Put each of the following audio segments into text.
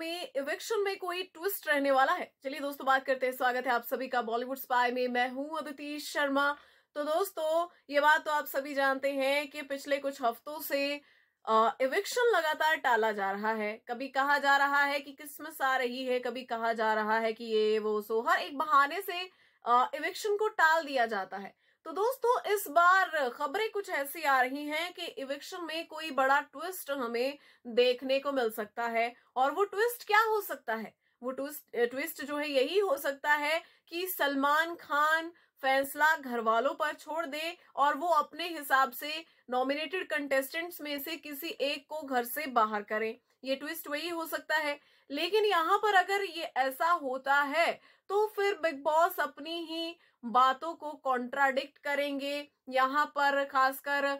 में इवेक्शन में कोई ट्विस्ट रहने वाला है चलिए दोस्तों बात करते हैं स्वागत है आप सभी का बॉलीवुड स्पाई में मैं हूं अदिति शर्मा तो दोस्तों ये बात तो आप सभी जानते हैं कि पिछले कुछ हफ्तों से इवेक्शन लगातार टाला जा रहा है कभी कहा जा रहा है कि क्रिसमस आ रही है कभी कहा जा रहा है कि ये वो सो हर एक बहाने से इवेक्शन को टाल दिया जाता है तो दोस्तों इस बार खबरें कुछ ऐसी आ रही हैं कि इविक्शन में कोई बड़ा ट्विस्ट हमें देखने को मिल सकता है और वो ट्विस्ट क्या हो सकता है वो ट्विस्ट ट्विस्ट जो है यही हो सकता है कि सलमान खान फैसला घर वालों पर छोड़ दे और वो अपने हिसाब से नॉमिनेटेड कंटेस्टेंट्स में से किसी एक को घर से बाहर करें ये ट्विस्ट वही हो सकता है लेकिन यहाँ पर अगर ये ऐसा होता है तो फिर बिग बॉस अपनी ही बातों को कॉन्ट्राडिक्ट करेंगे यहाँ पर खासकर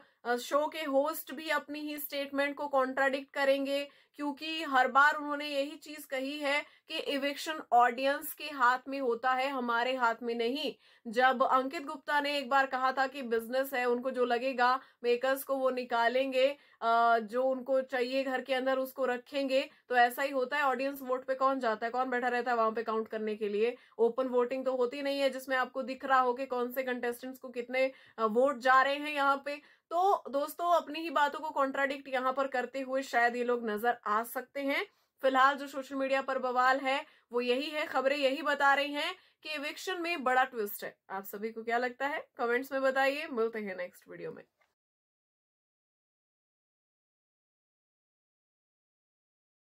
शो के होस्ट भी अपनी ही स्टेटमेंट को कॉन्ट्राडिक्ट करेंगे क्योंकि हर बार उन्होंने यही चीज कही है कि इवेक्शन ऑडियंस के हाथ में होता है हमारे हाथ में नहीं जब अंकित गुप्ता ने एक बार कहा था कि बिजनेस है उनको जो लगेगा वे मेकर्स को वो निकालेंगे जो उनको चाहिए घर के अंदर उसको रखेंगे तो ऐसा ही होता है ऑडियंस वोट पे कौन जाता है कौन बैठा रहता है वहां पे काउंट करने के लिए ओपन वोटिंग तो होती नहीं है जिसमें आपको दिख रहा हो कि कौन से कंटेस्टेंट्स को कितने वोट जा रहे हैं यहाँ पे तो दोस्तों अपनी ही बातों को कॉन्ट्राडिक्ट यहाँ पर करते हुए शायद ये लोग नजर आ सकते हैं फिलहाल जो सोशल मीडिया पर बवाल है वो यही है खबरें यही बता रही हैं कि इविक्शन में बड़ा ट्विस्ट है आप सभी को क्या लगता है कमेंट्स में बताइए मिलते हैं नेक्स्ट वीडियो में